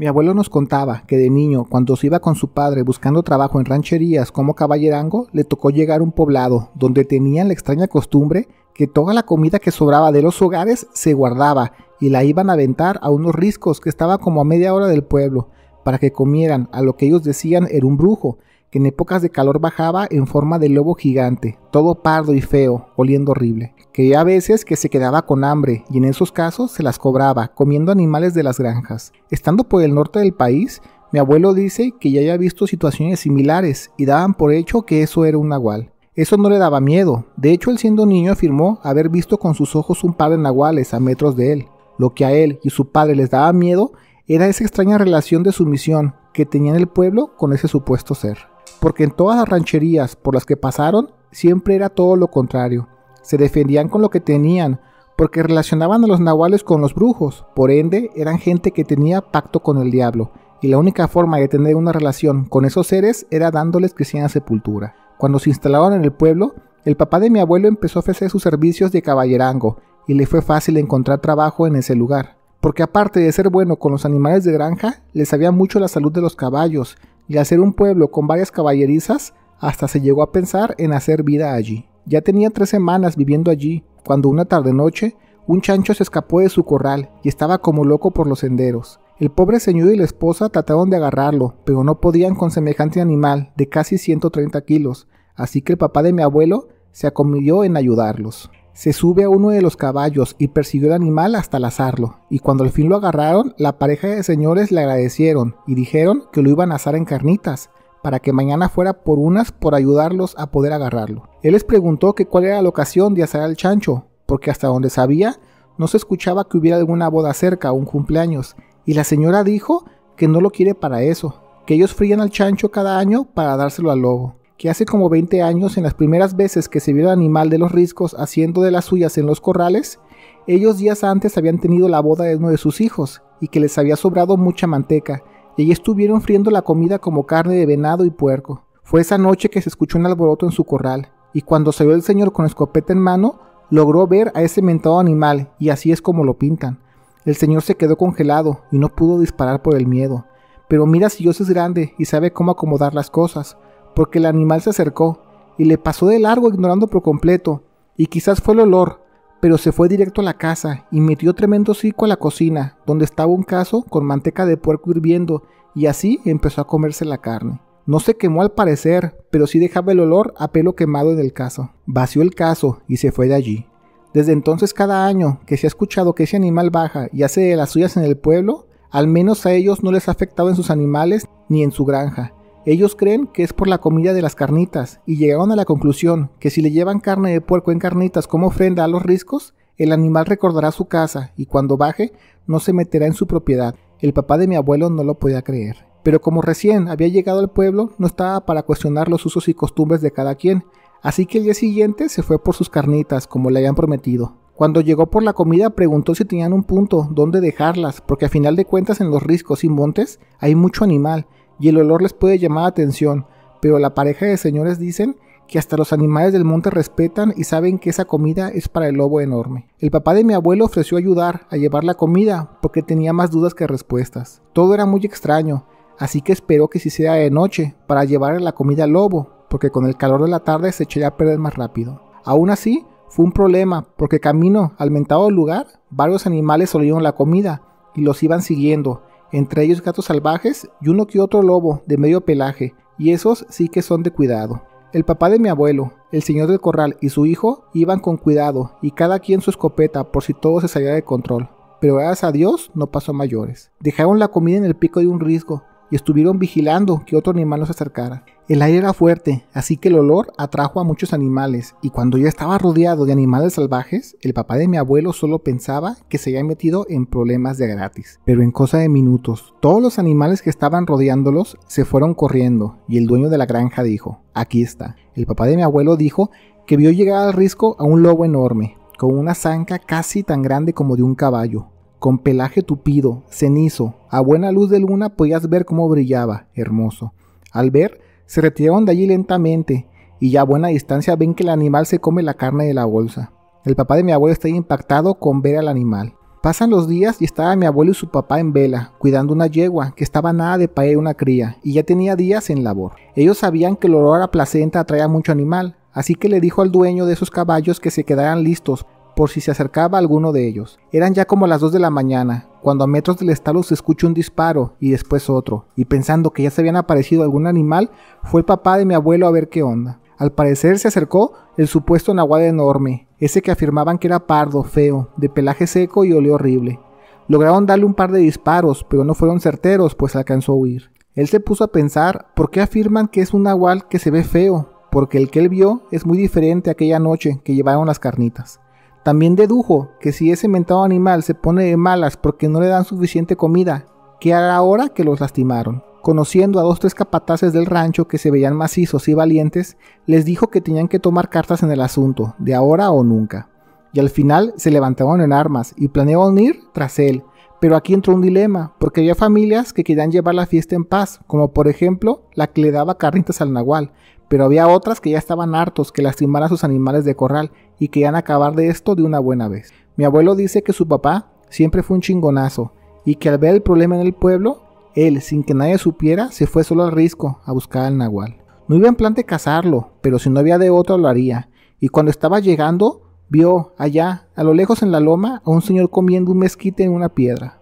Mi abuelo nos contaba que de niño, cuando se iba con su padre buscando trabajo en rancherías como caballerango, le tocó llegar a un poblado donde tenían la extraña costumbre que toda la comida que sobraba de los hogares se guardaba y la iban a aventar a unos riscos que estaba como a media hora del pueblo, para que comieran a lo que ellos decían era un brujo, que en épocas de calor bajaba en forma de lobo gigante, todo pardo y feo, oliendo horrible, que a veces que se quedaba con hambre y en esos casos se las cobraba, comiendo animales de las granjas. Estando por el norte del país, mi abuelo dice que ya había visto situaciones similares y daban por hecho que eso era un nahual. Eso no le daba miedo, de hecho él siendo niño afirmó haber visto con sus ojos un par de nahuales a metros de él. Lo que a él y su padre les daba miedo era esa extraña relación de sumisión que tenía en el pueblo con ese supuesto ser porque en todas las rancherías por las que pasaron siempre era todo lo contrario. Se defendían con lo que tenían, porque relacionaban a los nahuales con los brujos, por ende eran gente que tenía pacto con el diablo, y la única forma de tener una relación con esos seres era dándoles cristiana sepultura. Cuando se instalaron en el pueblo, el papá de mi abuelo empezó a ofrecer sus servicios de caballerango, y le fue fácil encontrar trabajo en ese lugar, porque aparte de ser bueno con los animales de granja, le sabía mucho la salud de los caballos, y hacer un pueblo con varias caballerizas, hasta se llegó a pensar en hacer vida allí. Ya tenía tres semanas viviendo allí, cuando una tarde-noche, un chancho se escapó de su corral y estaba como loco por los senderos. El pobre señor y la esposa trataron de agarrarlo, pero no podían con semejante animal de casi 130 kilos, así que el papá de mi abuelo se acomodó en ayudarlos. Se sube a uno de los caballos y persiguió al animal hasta azarlo, y cuando al fin lo agarraron, la pareja de señores le agradecieron y dijeron que lo iban a asar en carnitas, para que mañana fuera por unas por ayudarlos a poder agarrarlo. Él les preguntó que cuál era la ocasión de asar al chancho, porque hasta donde sabía, no se escuchaba que hubiera alguna boda cerca o un cumpleaños, y la señora dijo que no lo quiere para eso, que ellos frían al chancho cada año para dárselo al lobo que hace como 20 años, en las primeras veces que se vio el animal de los riscos haciendo de las suyas en los corrales, ellos días antes habían tenido la boda de uno de sus hijos y que les había sobrado mucha manteca, y allí estuvieron friendo la comida como carne de venado y puerco. Fue esa noche que se escuchó un alboroto en su corral, y cuando salió el señor con escopeta en mano, logró ver a ese mentado animal, y así es como lo pintan. El señor se quedó congelado y no pudo disparar por el miedo. Pero mira si Dios es grande y sabe cómo acomodar las cosas porque el animal se acercó y le pasó de largo ignorando por completo, y quizás fue el olor, pero se fue directo a la casa y metió tremendo hocico a la cocina, donde estaba un caso con manteca de puerco hirviendo, y así empezó a comerse la carne. No se quemó al parecer, pero sí dejaba el olor a pelo quemado en el caso. Vació el caso y se fue de allí. Desde entonces cada año que se ha escuchado que ese animal baja y hace de las suyas en el pueblo, al menos a ellos no les ha afectado en sus animales ni en su granja, ellos creen que es por la comida de las carnitas y llegaron a la conclusión que si le llevan carne de puerco en carnitas como ofrenda a los riscos, el animal recordará su casa y cuando baje no se meterá en su propiedad. El papá de mi abuelo no lo podía creer. Pero como recién había llegado al pueblo, no estaba para cuestionar los usos y costumbres de cada quien, así que el día siguiente se fue por sus carnitas, como le habían prometido. Cuando llegó por la comida preguntó si tenían un punto donde dejarlas, porque a final de cuentas en los riscos y montes hay mucho animal, y el olor les puede llamar atención, pero la pareja de señores dicen que hasta los animales del monte respetan y saben que esa comida es para el lobo enorme. El papá de mi abuelo ofreció ayudar a llevar la comida porque tenía más dudas que respuestas. Todo era muy extraño, así que esperó que se hiciera de noche para llevar la comida al lobo, porque con el calor de la tarde se echaría a perder más rápido. Aún así, fue un problema porque camino al mentado lugar, varios animales olieron la comida y los iban siguiendo, entre ellos gatos salvajes y uno que otro lobo de medio pelaje, y esos sí que son de cuidado. El papá de mi abuelo, el señor del corral y su hijo iban con cuidado y cada quien su escopeta por si todo se salía de control. Pero gracias a Dios no pasó mayores. Dejaron la comida en el pico de un risco y estuvieron vigilando que otro animal los se acercara. El aire era fuerte, así que el olor atrajo a muchos animales, y cuando ya estaba rodeado de animales salvajes, el papá de mi abuelo solo pensaba que se había metido en problemas de gratis. Pero en cosa de minutos, todos los animales que estaban rodeándolos se fueron corriendo, y el dueño de la granja dijo, aquí está. El papá de mi abuelo dijo que vio llegar al risco a un lobo enorme, con una zanca casi tan grande como de un caballo, con pelaje tupido, cenizo. A buena luz de luna podías ver cómo brillaba, hermoso. Al ver, se retiraron de allí lentamente, y ya a buena distancia ven que el animal se come la carne de la bolsa. El papá de mi abuelo está impactado con ver al animal. Pasan los días y estaba mi abuelo y su papá en vela, cuidando una yegua que estaba nada de parir una cría y ya tenía días en labor. Ellos sabían que el olor a placenta atraía mucho animal, así que le dijo al dueño de esos caballos que se quedaran listos por si se acercaba alguno de ellos. Eran ya como las 2 de la mañana, cuando a metros del establo se escucha un disparo y después otro, y pensando que ya se habían aparecido algún animal, fue el papá de mi abuelo a ver qué onda. Al parecer se acercó el supuesto nahual enorme, ese que afirmaban que era pardo, feo, de pelaje seco y olía horrible. Lograron darle un par de disparos, pero no fueron certeros, pues alcanzó a huir. Él se puso a pensar por qué afirman que es un nahual que se ve feo, porque el que él vio es muy diferente a aquella noche que llevaron las carnitas. También dedujo que si ese mentado animal se pone de malas porque no le dan suficiente comida, ¿qué hará ahora que los lastimaron? Conociendo a dos tres capataces del rancho que se veían macizos y valientes, les dijo que tenían que tomar cartas en el asunto, de ahora o nunca. Y al final se levantaron en armas y planeaban ir tras él. Pero aquí entró un dilema, porque había familias que querían llevar la fiesta en paz, como por ejemplo la que le daba carnitas al nahual, pero había otras que ya estaban hartos que lastimar a sus animales de corral y querían acabar de esto de una buena vez. Mi abuelo dice que su papá siempre fue un chingonazo y que al ver el problema en el pueblo, él, sin que nadie supiera, se fue solo al risco a buscar al nahual. No iba en plan de cazarlo, pero si no había de otro lo haría. Y cuando estaba llegando, vio allá, a lo lejos en la loma, a un señor comiendo un mezquite en una piedra.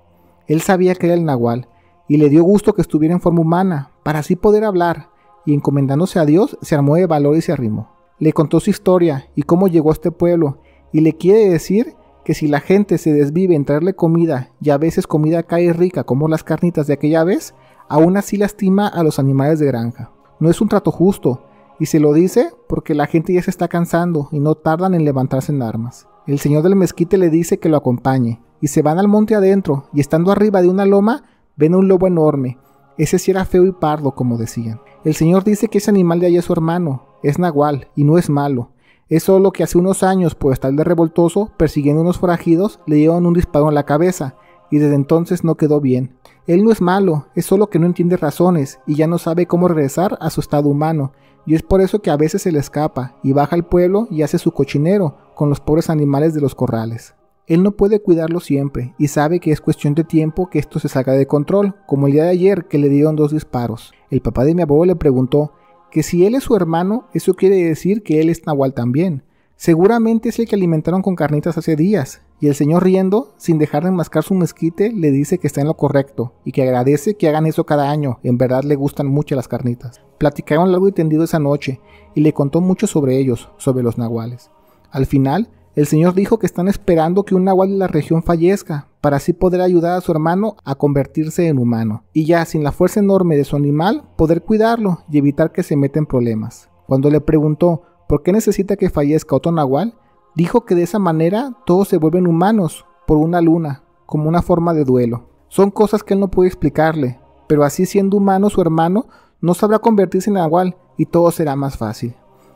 Él sabía que era el nahual, y le dio gusto que estuviera en forma humana, para así poder hablar, y encomendándose a Dios se armó de valor y se arrimó. Le contó su historia y cómo llegó a este pueblo y le quiere decir que si la gente se desvive en traerle comida y a veces comida cae rica como las carnitas de aquella vez, aún así lastima a los animales de granja. No es un trato justo y se lo dice porque la gente ya se está cansando y no tardan en levantarse en armas. El señor del mezquite le dice que lo acompañe y se van al monte adentro y estando arriba de una loma ven un lobo enorme ese sí era feo y pardo, como decían. El señor dice que ese animal de allá es su hermano, es nahual y no es malo. Es solo que hace unos años, por estar de revoltoso, persiguiendo unos forajidos, le dieron un disparo en la cabeza y desde entonces no quedó bien. Él no es malo, es solo que no entiende razones y ya no sabe cómo regresar a su estado humano, y es por eso que a veces se le escapa y baja al pueblo y hace su cochinero con los pobres animales de los corrales. Él no puede cuidarlo siempre y sabe que es cuestión de tiempo que esto se salga de control, como el día de ayer que le dieron dos disparos. El papá de mi abuelo le preguntó que si él es su hermano, eso quiere decir que él es nahual también. Seguramente es el que alimentaron con carnitas hace días, y el señor riendo, sin dejar de enmascar su mezquite, le dice que está en lo correcto y que agradece que hagan eso cada año, en verdad le gustan mucho las carnitas. Platicaron largo y tendido esa noche, y le contó mucho sobre ellos, sobre los nahuales. Al final, el Señor dijo que están esperando que un nahual de la región fallezca, para así poder ayudar a su hermano a convertirse en humano, y ya sin la fuerza enorme de su animal, poder cuidarlo y evitar que se meta en problemas. Cuando le preguntó por qué necesita que fallezca otro nahual, dijo que de esa manera todos se vuelven humanos por una luna, como una forma de duelo. Son cosas que él no puede explicarle, pero así siendo humano su hermano no sabrá convertirse en nahual y todo será más fácil.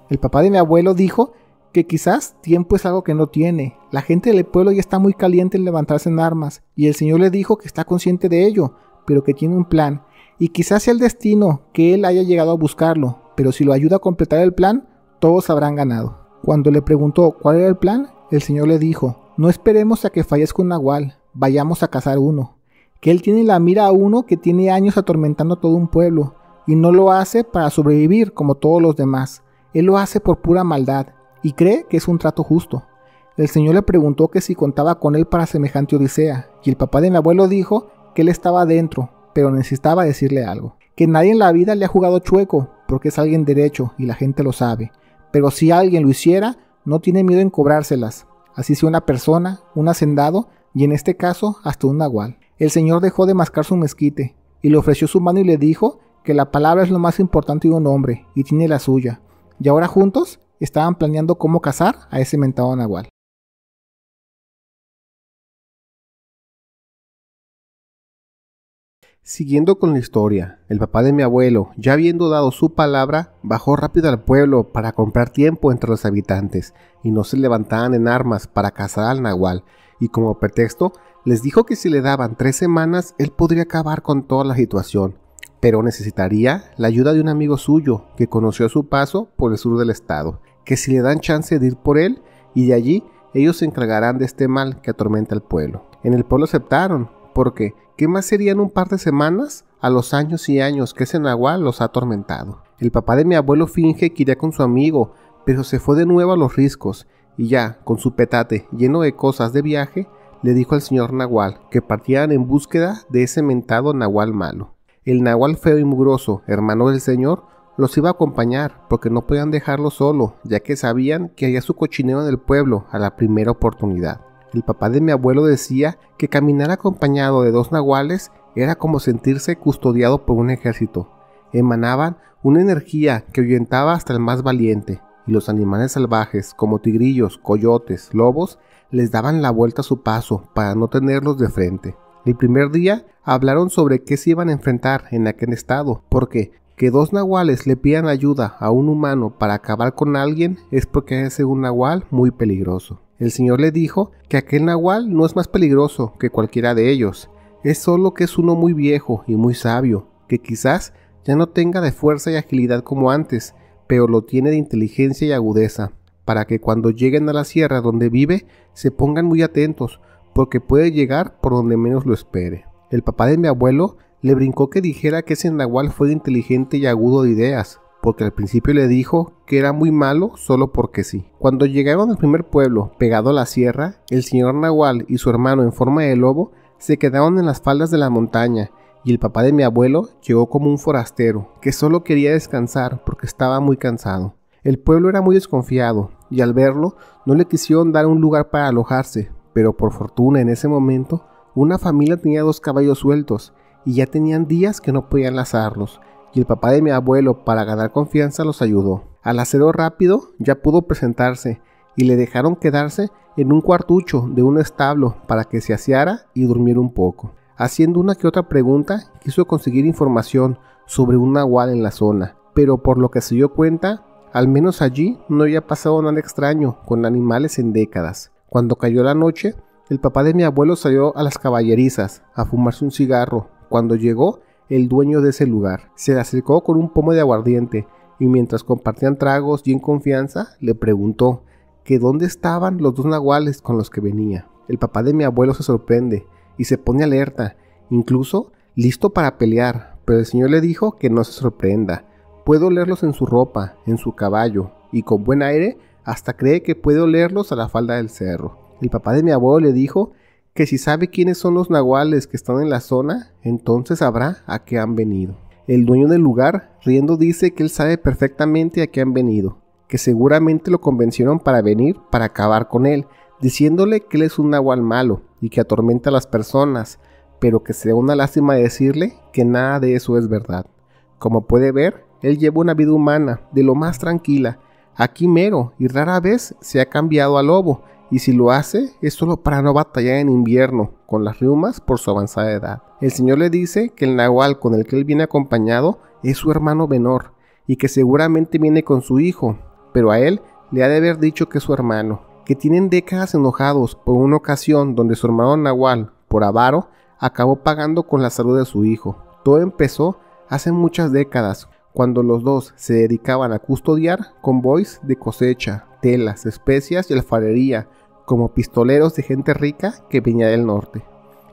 El papá de mi abuelo dijo que quizás tiempo es algo que no tiene. La gente del pueblo ya está muy caliente en levantarse en armas, y el Señor le dijo que está consciente de ello, pero que tiene un plan, y quizás sea el destino que él haya llegado a buscarlo, pero si lo ayuda a completar el plan, todos habrán ganado. Cuando le preguntó cuál era el plan, el Señor le dijo, no esperemos a que fallezca un nahual, vayamos a cazar uno, que él tiene la mira a uno que tiene años atormentando a todo un pueblo, y no lo hace para sobrevivir como todos los demás, él lo hace por pura maldad, y cree que es un trato justo. El señor le preguntó que si contaba con él para semejante odisea, y el papá de mi abuelo dijo que él estaba dentro, pero necesitaba decirle algo. Que nadie en la vida le ha jugado chueco, porque es alguien derecho y la gente lo sabe. Pero si alguien lo hiciera, no tiene miedo en cobrárselas, así sea una persona, un hacendado y en este caso hasta un nahual. El señor dejó de mascar su mezquite y le ofreció su mano y le dijo que la palabra es lo más importante de un hombre y tiene la suya. Y ahora juntos estaban planeando cómo cazar a ese mentado nahual. Siguiendo con la historia, el papá de mi abuelo, ya habiendo dado su palabra, bajó rápido al pueblo para comprar tiempo entre los habitantes y no se levantaban en armas para cazar al nahual, y como pretexto les dijo que si le daban tres semanas él podría acabar con toda la situación, pero necesitaría la ayuda de un amigo suyo que conoció a su paso por el sur del estado, que si le dan chance de ir por él y de allí ellos se encargarán de este mal que atormenta al pueblo. En el pueblo aceptaron, porque ¿qué más serían un par de semanas a los años y años que ese nahual los ha atormentado? El papá de mi abuelo finge que iría con su amigo, pero se fue de nuevo a los riscos y ya, con su petate lleno de cosas de viaje, le dijo al señor Nahual que partían en búsqueda de ese mentado Nahual malo. El nahual feo y mugroso, hermano del señor, los iba a acompañar porque no podían dejarlo solo, ya que sabían que había su cochinero en el pueblo a la primera oportunidad. El papá de mi abuelo decía que caminar acompañado de dos nahuales era como sentirse custodiado por un ejército. Emanaban una energía que ahuyentaba hasta el más valiente, y los animales salvajes, como tigrillos, coyotes, lobos, les daban la vuelta a su paso para no tenerlos de frente. El primer día hablaron sobre qué se iban a enfrentar en aquel estado, porque que dos nahuales le pidan ayuda a un humano para acabar con alguien es porque es un nahual muy peligroso. El señor le dijo que aquel nahual no es más peligroso que cualquiera de ellos, es solo que es uno muy viejo y muy sabio, que quizás ya no tenga de fuerza y agilidad como antes, pero lo tiene de inteligencia y agudeza, para que cuando lleguen a la sierra donde vive se pongan muy atentos, porque puede llegar por donde menos lo espere. El papá de mi abuelo le brincó que dijera que ese nahual fue inteligente y agudo de ideas, porque al principio le dijo que era muy malo solo porque sí. Cuando llegaron al primer pueblo, pegado a la sierra, el señor nahual y su hermano en forma de lobo se quedaron en las faldas de la montaña y el papá de mi abuelo llegó como un forastero, que solo quería descansar porque estaba muy cansado. El pueblo era muy desconfiado, y al verlo no le quisieron dar un lugar para alojarse, pero por fortuna en ese momento, una familia tenía dos caballos sueltos y ya tenían días que no podían lazarlos, y el papá de mi abuelo, para ganar confianza, los ayudó. Al hacerlo rápido ya pudo presentarse y le dejaron quedarse en un cuartucho de un establo para que se aseara y durmiera un poco. Haciendo una que otra pregunta, quiso conseguir información sobre un nahual en la zona, pero por lo que se dio cuenta, al menos allí no había pasado nada extraño con animales en décadas. Cuando cayó la noche, el papá de mi abuelo salió a las caballerizas a fumarse un cigarro. Cuando llegó, el dueño de ese lugar se le acercó con un pomo de aguardiente y mientras compartían tragos y en confianza, le preguntó que dónde estaban los dos nahuales con los que venía. El papá de mi abuelo se sorprende y se pone alerta, incluso listo para pelear, pero el señor le dijo que no se sorprenda. Puedo leerlos en su ropa, en su caballo, y con buen aire hasta cree que puede olerlos a la falda del cerro. El papá de mi abuelo le dijo que si sabe quiénes son los nahuales que están en la zona, entonces sabrá a qué han venido. El dueño del lugar, riendo, dice que él sabe perfectamente a qué han venido, que seguramente lo convencieron para venir para acabar con él, diciéndole que él es un nahual malo y que atormenta a las personas, pero que sea una lástima decirle que nada de eso es verdad. Como puede ver, él lleva una vida humana, de lo más tranquila, aquí mero y rara vez se ha cambiado a lobo, y si lo hace es solo para no batallar en invierno con las riumas por su avanzada edad. El señor le dice que el nahual con el que él viene acompañado es su hermano menor y que seguramente viene con su hijo, pero a él le ha de haber dicho que es su hermano, que tienen décadas enojados por una ocasión donde su hermano nahual, por avaro, acabó pagando con la salud de su hijo. Todo empezó hace muchas décadas, cuando los dos se dedicaban a custodiar convoys de cosecha, telas, especias y alfarería, como pistoleros de gente rica que venía del norte.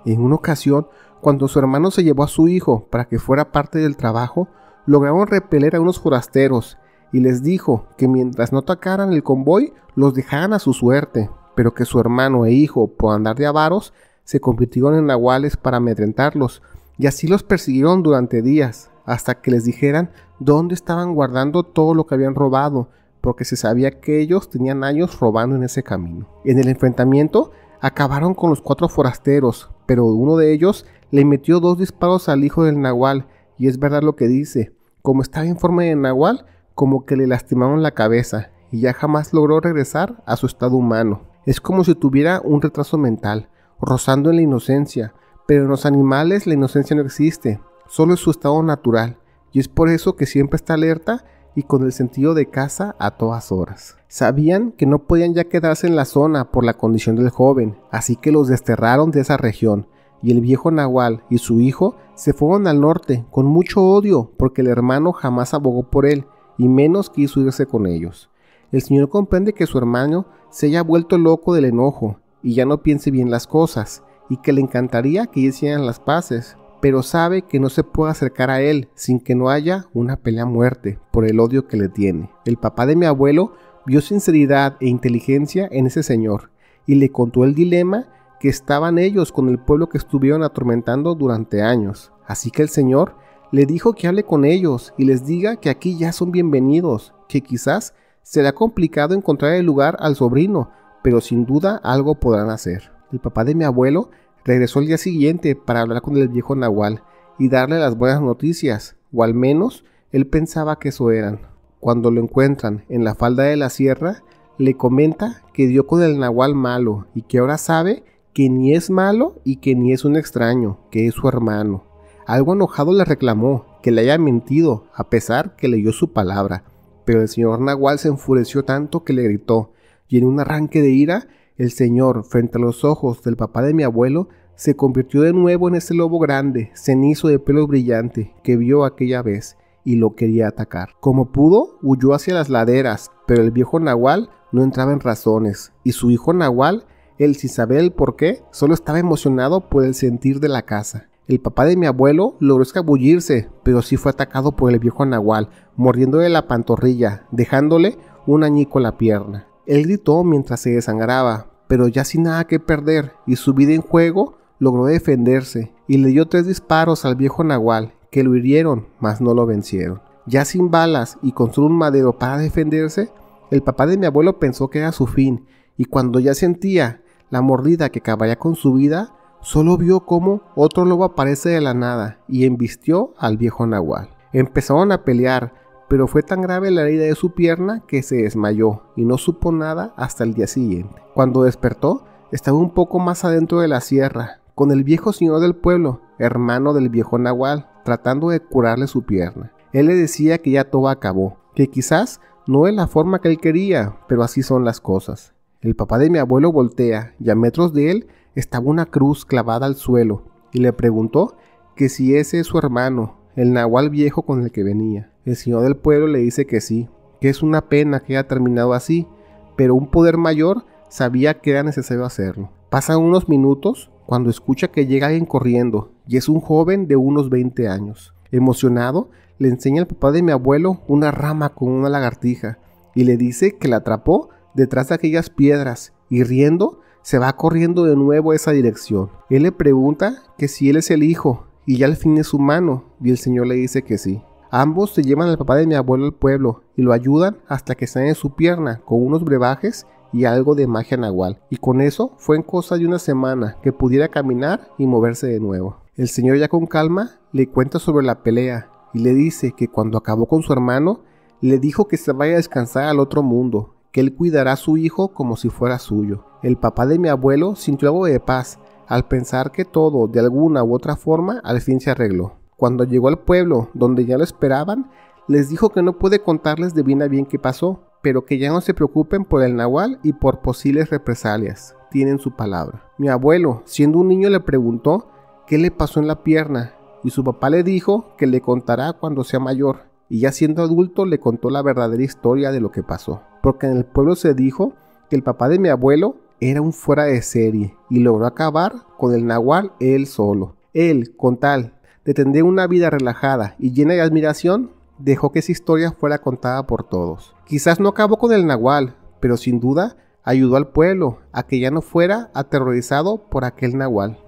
En una ocasión, cuando su hermano se llevó a su hijo para que fuera parte del trabajo, lograron repeler a unos forasteros y les dijo que mientras no atacaran el convoy, los dejaran a su suerte, pero que su hermano e hijo, por andar de avaros, se convirtieron en nahuales para amedrentarlos, y así los persiguieron durante días, hasta que les dijeran dónde estaban guardando todo lo que habían robado, porque se sabía que ellos tenían años robando en ese camino. En el enfrentamiento acabaron con los cuatro forasteros, pero uno de ellos le metió dos disparos al hijo del nahual, y es verdad lo que dice, como estaba en forma de nahual, como que le lastimaron la cabeza, y ya jamás logró regresar a su estado humano. Es como si tuviera un retraso mental, rozando en la inocencia, pero en los animales la inocencia no existe, solo es su estado natural y es por eso que siempre está alerta y con el sentido de caza a todas horas. Sabían que no podían ya quedarse en la zona por la condición del joven, así que los desterraron de esa región y el viejo Nahual y su hijo se fueron al norte con mucho odio porque el hermano jamás abogó por él y menos quiso irse con ellos. El señor comprende que su hermano se haya vuelto loco del enojo y ya no piense bien las cosas y que le encantaría que hicieran las paces, pero sabe que no se puede acercar a él sin que no haya una pelea a muerte por el odio que le tiene. El papá de mi abuelo vio sinceridad e inteligencia en ese señor y le contó el dilema que estaban ellos con el pueblo que estuvieron atormentando durante años. Así que el señor le dijo que hable con ellos y les diga que aquí ya son bienvenidos, que quizás será complicado encontrar el lugar al sobrino, pero sin duda algo podrán hacer. El papá de mi abuelo Regresó al día siguiente para hablar con el viejo Nahual y darle las buenas noticias, o al menos él pensaba que eso eran. Cuando lo encuentran en la falda de la sierra, le comenta que dio con el Nahual malo y que ahora sabe que ni es malo y que ni es un extraño, que es su hermano. Algo enojado le reclamó que le haya mentido, a pesar que leyó su palabra, pero el señor Nahual se enfureció tanto que le gritó, y en un arranque de ira el señor, frente a los ojos del papá de mi abuelo, se convirtió de nuevo en ese lobo grande, cenizo de pelo brillante, que vio aquella vez y lo quería atacar. Como pudo, huyó hacia las laderas, pero el viejo Nahual no entraba en razones, y su hijo Nahual, el sin el por qué, solo estaba emocionado por el sentir de la casa. El papá de mi abuelo logró escabullirse, pero sí fue atacado por el viejo Nahual, mordiéndole la pantorrilla, dejándole un añico la pierna. Él gritó mientras se desangraba, pero ya sin nada que perder y su vida en juego, logró defenderse y le dio tres disparos al viejo Nahual, que lo hirieron, mas no lo vencieron. Ya sin balas y con solo un madero para defenderse, el papá de mi abuelo pensó que era su fin, y cuando ya sentía la mordida que acabaría con su vida, solo vio cómo otro lobo aparece de la nada y embistió al viejo Nahual. Empezaron a pelear, pero fue tan grave la herida de su pierna que se desmayó y no supo nada hasta el día siguiente. Cuando despertó, estaba un poco más adentro de la sierra, con el viejo señor del pueblo, hermano del viejo Nahual, tratando de curarle su pierna. Él le decía que ya todo acabó, que quizás no es la forma que él quería, pero así son las cosas. El papá de mi abuelo voltea y a metros de él estaba una cruz clavada al suelo y le preguntó que si ese es su hermano, el nahual viejo con el que venía. El señor del pueblo le dice que sí, que es una pena que haya terminado así, pero un poder mayor sabía que era necesario hacerlo. Pasan unos minutos cuando escucha que llega alguien corriendo, y es un joven de unos 20 años. Emocionado, le enseña al papá de mi abuelo una rama con una lagartija, y le dice que la atrapó detrás de aquellas piedras, y riendo, se va corriendo de nuevo a esa dirección. Él le pregunta que si él es el hijo, y ya al fin es humano, y el señor le dice que sí. Ambos se llevan al papá de mi abuelo al pueblo y lo ayudan hasta que en su pierna con unos brebajes y algo de magia nahual, y con eso fue en cosa de una semana que pudiera caminar y moverse de nuevo. El señor ya con calma le cuenta sobre la pelea y le dice que cuando acabó con su hermano, le dijo que se vaya a descansar al otro mundo, que él cuidará a su hijo como si fuera suyo. El papá de mi abuelo sintió algo de paz al pensar que todo, de alguna u otra forma, al fin se arregló. Cuando llegó al pueblo, donde ya lo esperaban, les dijo que no puede contarles de bien a bien qué pasó, pero que ya no se preocupen por el nahual y por posibles represalias. Tienen su palabra. Mi abuelo, siendo un niño, le preguntó qué le pasó en la pierna, y su papá le dijo que le contará cuando sea mayor, y ya siendo adulto le contó la verdadera historia de lo que pasó, porque en el pueblo se dijo que el papá de mi abuelo era un fuera de serie y logró acabar con el nahual él solo. Él, con tal de tener una vida relajada y llena de admiración, dejó que esa historia fuera contada por todos. Quizás no acabó con el nahual, pero sin duda ayudó al pueblo a que ya no fuera aterrorizado por aquel nahual.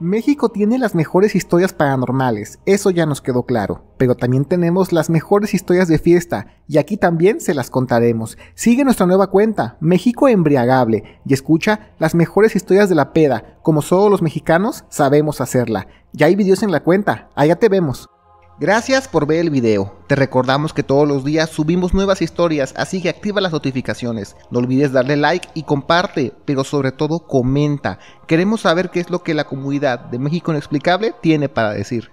México tiene las mejores historias paranormales, eso ya nos quedó claro, pero también tenemos las mejores historias de fiesta, y aquí también se las contaremos. Sigue nuestra nueva cuenta, México Embriagable, y escucha las mejores historias de la peda, como solo los mexicanos sabemos hacerla. Ya hay videos en la cuenta, allá te vemos. Gracias por ver el video. Te recordamos que todos los días subimos nuevas historias, así que activa las notificaciones. No olvides darle like y comparte, pero sobre todo comenta. Queremos saber qué es lo que la comunidad de México Inexplicable tiene para decir.